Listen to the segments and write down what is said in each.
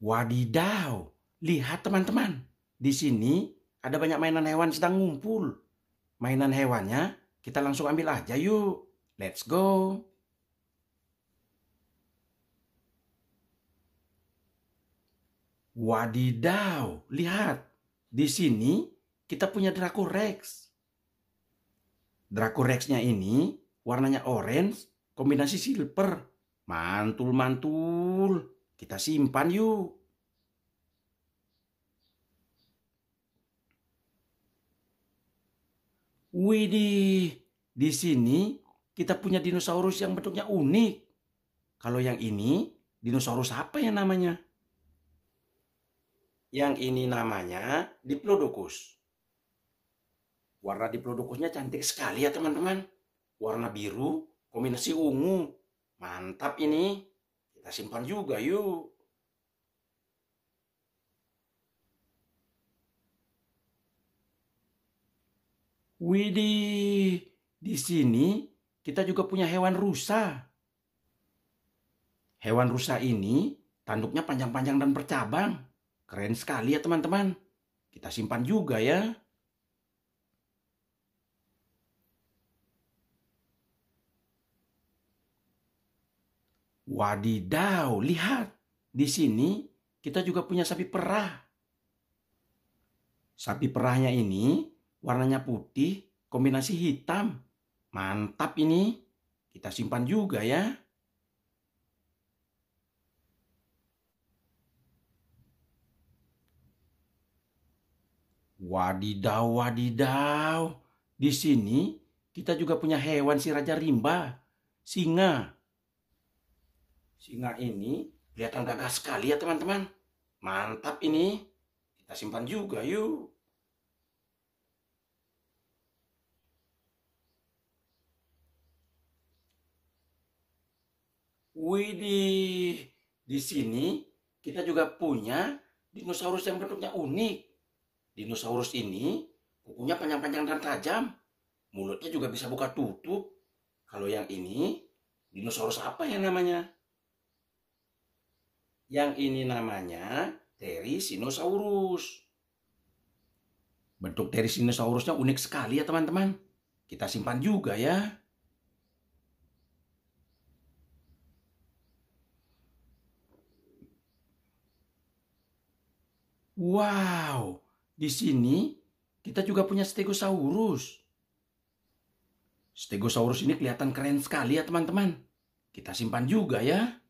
Wadidaw, lihat teman-teman. Di sini ada banyak mainan hewan sedang ngumpul. Mainan hewannya kita langsung ambil aja yuk. Let's go. Wadidaw, lihat. Di sini kita punya Draco Rex. Draco rex ini warnanya orange kombinasi silver. Mantul-mantul. Kita simpan yuk. Widih, di sini kita punya dinosaurus yang bentuknya unik. Kalau yang ini, dinosaurus apa ya namanya? Yang ini namanya Diplodocus. Warna Diplodocusnya cantik sekali ya teman-teman. Warna biru, kombinasi ungu. Mantap ini. Kita simpan juga yuk. Widih, di sini kita juga punya hewan rusa. Hewan rusa ini tanduknya panjang-panjang dan bercabang. Keren sekali ya teman-teman. Kita simpan juga ya. Wadidaw, lihat di sini kita juga punya sapi perah. Sapi perahnya ini warnanya putih kombinasi hitam. Mantap ini. Kita simpan juga ya. Wadidaw, wadidaw. Di sini kita juga punya hewan si Raja Rimba. Singa singa ini kelihatan gagah sekali ya teman-teman. Mantap ini. Kita simpan juga yuk. Widih, di sini kita juga punya dinosaurus yang bentuknya unik. Dinosaurus ini kukunya panjang-panjang dan tajam. Mulutnya juga bisa buka tutup. Kalau yang ini, dinosaurus apa ya namanya? Yang ini namanya Terisinosaurus. Bentuk Terisinosaurusnya unik sekali ya teman-teman. Kita simpan juga ya. Wow, di sini kita juga punya Stegosaurus. Stegosaurus ini kelihatan keren sekali ya teman-teman. Kita simpan juga ya.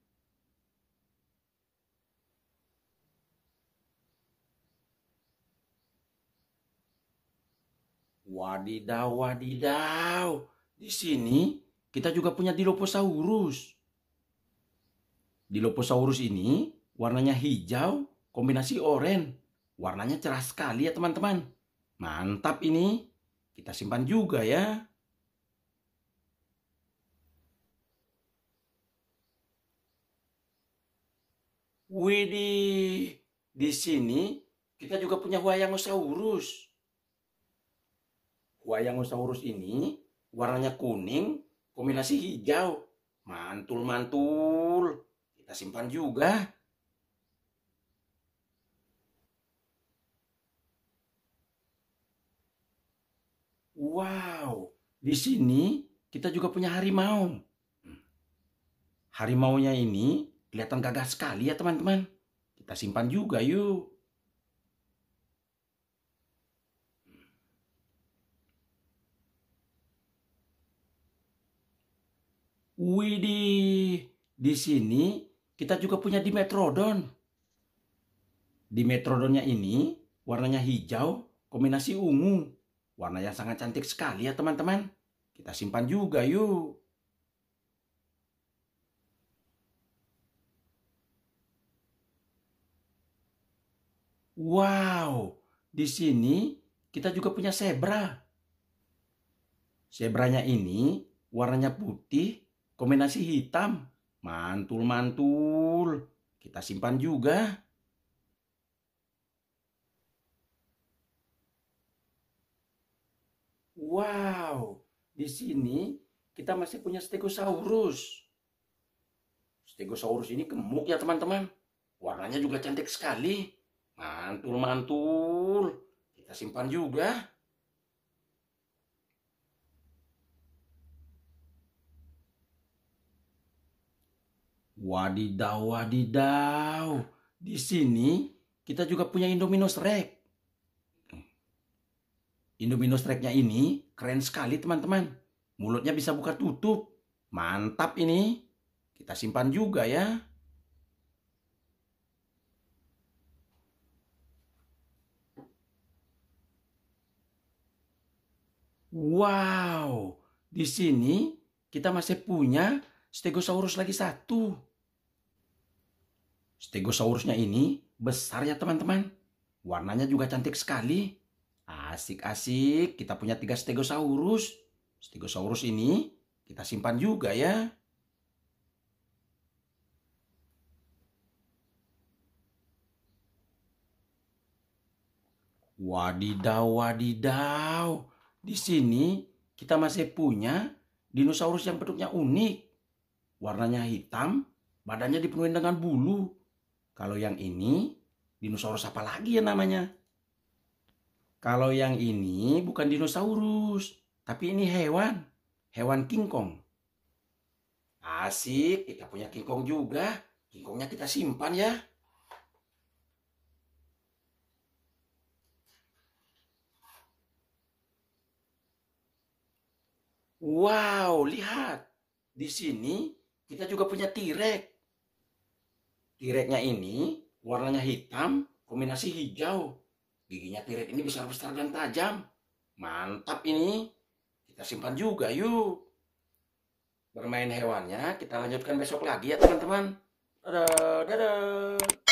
Wadidaw, wadidaw. Di sini kita juga punya Dilophosaurus. Dilophosaurus ini warnanya hijau kombinasi oranye. Warnanya cerah sekali ya teman-teman. Mantap ini. Kita simpan juga ya. Widih, di sini kita juga punya wayangosaurus. Wayangosaurus ini warnanya kuning, kombinasi hijau. Mantul-mantul. Kita simpan juga. Wow, di sini kita juga punya harimau. Harimaunya ini kelihatan gagah sekali ya teman-teman. Kita simpan juga yuk. Widih, di sini kita juga punya Dimetrodon. Dimetrodonnya ini warnanya hijau kombinasi ungu. Warna yang sangat cantik sekali ya teman-teman. Kita simpan juga yuk. Wow, di sini kita juga punya zebra. Zebranya ini warnanya putih Kombinasi hitam. Mantul-mantul. Kita simpan juga. Wow, di sini kita masih punya Stegosaurus. Stegosaurus ini gemuk ya teman-teman. Warnanya juga cantik sekali. Mantul-mantul. Kita simpan juga. Wadidaw, wadidaw. Di sini kita juga punya Indominos Rek. Indominos Reknya ini keren sekali teman-teman. Mulutnya bisa buka tutup. Mantap ini. Kita simpan juga ya. Wow, di sini kita masih punya Stegosaurus lagi satu. Stegosaurusnya ini besar ya teman-teman. Warnanya juga cantik sekali. Asik-asik, kita punya tiga stegosaurus. Stegosaurus ini kita simpan juga ya. Wadidaw, wadidaw. Di sini kita masih punya dinosaurus yang bentuknya unik. Warnanya hitam, badannya dipenuhi dengan bulu. Kalau yang ini dinosaurus apa lagi ya namanya? Kalau yang ini bukan dinosaurus, tapi ini hewan, hewan kingkong. Asik, kita punya kingkong juga. Kingkongnya kita simpan ya. Wow, lihat. Di sini kita juga punya tirek. Tiretnya ini warnanya hitam kombinasi hijau. Giginya tiret ini besar-besar dan tajam. Mantap ini. Kita simpan juga yuk. Bermain hewannya kita lanjutkan besok lagi ya teman-teman. Dadah, dadah.